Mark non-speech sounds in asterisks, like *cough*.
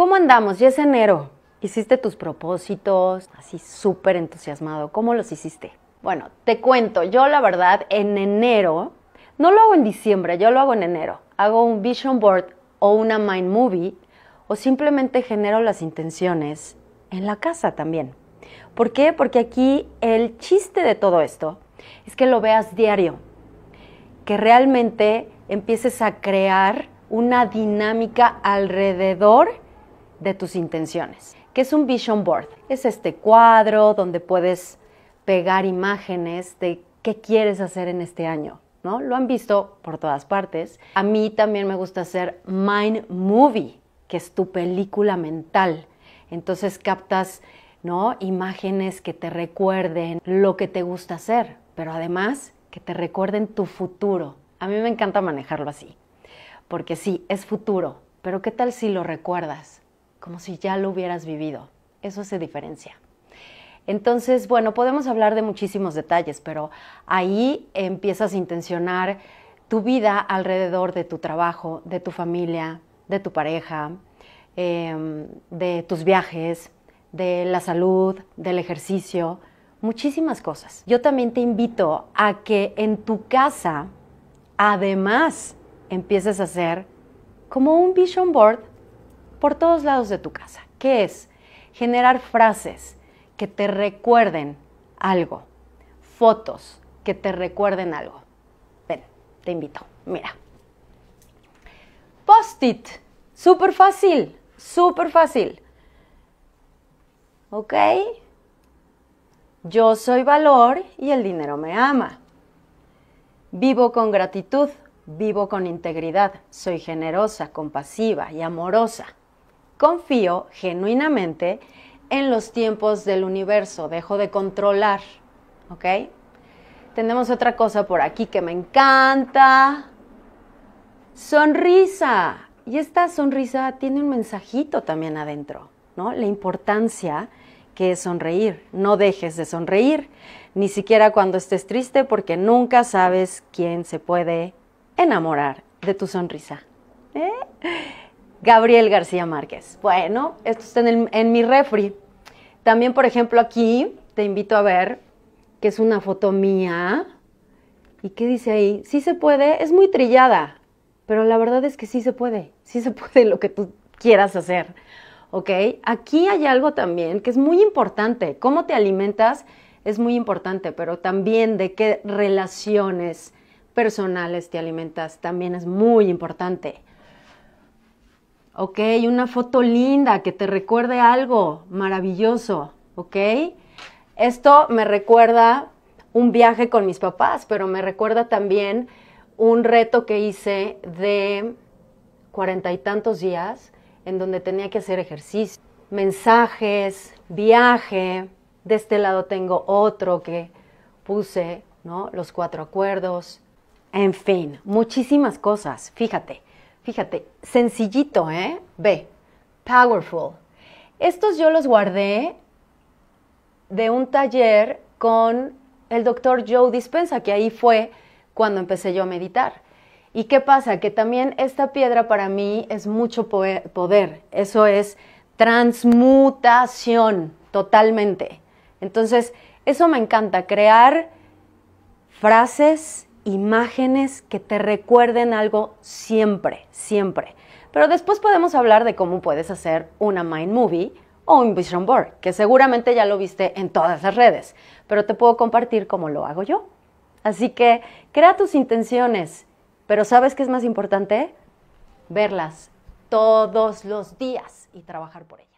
¿Cómo andamos? Ya es enero. ¿Hiciste tus propósitos? Así súper entusiasmado. ¿Cómo los hiciste? Bueno, te cuento, yo la verdad en enero, no lo hago en diciembre, yo lo hago en enero. Hago un vision board o una mind movie o simplemente genero las intenciones en la casa también. ¿Por qué? Porque aquí el chiste de todo esto es que lo veas diario, que realmente empieces a crear una dinámica alrededor de tus intenciones, que es un vision board. Es este cuadro donde puedes pegar imágenes de qué quieres hacer en este año, ¿no? Lo han visto por todas partes. A mí también me gusta hacer mind movie, que es tu película mental. Entonces captas, ¿no? Imágenes que te recuerden lo que te gusta hacer, pero además que te recuerden tu futuro. A mí me encanta manejarlo así, porque sí, es futuro, pero ¿qué tal si lo recuerdas? como si ya lo hubieras vivido. Eso se diferencia. Entonces, bueno, podemos hablar de muchísimos detalles, pero ahí empiezas a intencionar tu vida alrededor de tu trabajo, de tu familia, de tu pareja, em, de tus viajes, de la salud, del ejercicio, muchísimas cosas. Yo también te invito a que en tu casa, además, empieces a hacer como un vision board por todos lados de tu casa, ¿Qué es generar frases que te recuerden algo, fotos que te recuerden algo. Ven, te invito, mira. Post-it, súper fácil, súper fácil. ¿Ok? Yo soy valor y el dinero me ama. Vivo con gratitud, vivo con integridad, soy generosa, compasiva y amorosa. Confío genuinamente en los tiempos del universo, dejo de controlar, ¿ok? Tenemos otra cosa por aquí que me encanta. Sonrisa. Y esta sonrisa tiene un mensajito también adentro, ¿no? La importancia que es sonreír. No dejes de sonreír, ni siquiera cuando estés triste, porque nunca sabes quién se puede enamorar de tu sonrisa. ¿Eh? Gabriel García Márquez. Bueno, esto está en, mi refri. También, por ejemplo, aquí te invito a ver que es una foto mía. ¿Y qué dice ahí? Sí se puede, es muy trillada, pero la verdad es que sí se puede, sí se *laughs* puede lo que tú quieras hacer. ¿Ok? Aquí hay algo también que es muy importante. Cómo te alimentas es muy importante, pero también de qué relaciones personales te alimentas también es muy importante. ¿ok? Una foto linda que te recuerde algo maravilloso, ¿ok? Esto me recuerda un viaje con mis papás, pero me recuerda también un reto que hice de cuarenta y tantos días en donde tenía que hacer ejercicio, mensajes, viaje. De este lado tengo otro que puse, ¿no? Los cuatro acuerdos. En fin, muchísimas cosas, fíjate. Fíjate, sencillito, ¿eh? B, powerful. Estos yo los guardé de un taller con el doctor Joe Dispensa, que ahí fue cuando empecé yo a meditar. ¿Y qué pasa? Que también esta piedra para mí es mucho poder. Eso es transmutación totalmente. Entonces, eso me encanta, crear frases imágenes que te recuerden algo siempre, siempre. Pero después podemos hablar de cómo puedes hacer una mind movie o un vision board, que seguramente ya lo viste en todas las redes, pero te puedo compartir cómo lo hago yo. Así que crea tus intenciones, pero ¿sabes qué es más importante? Verlas todos los días y trabajar por ellas.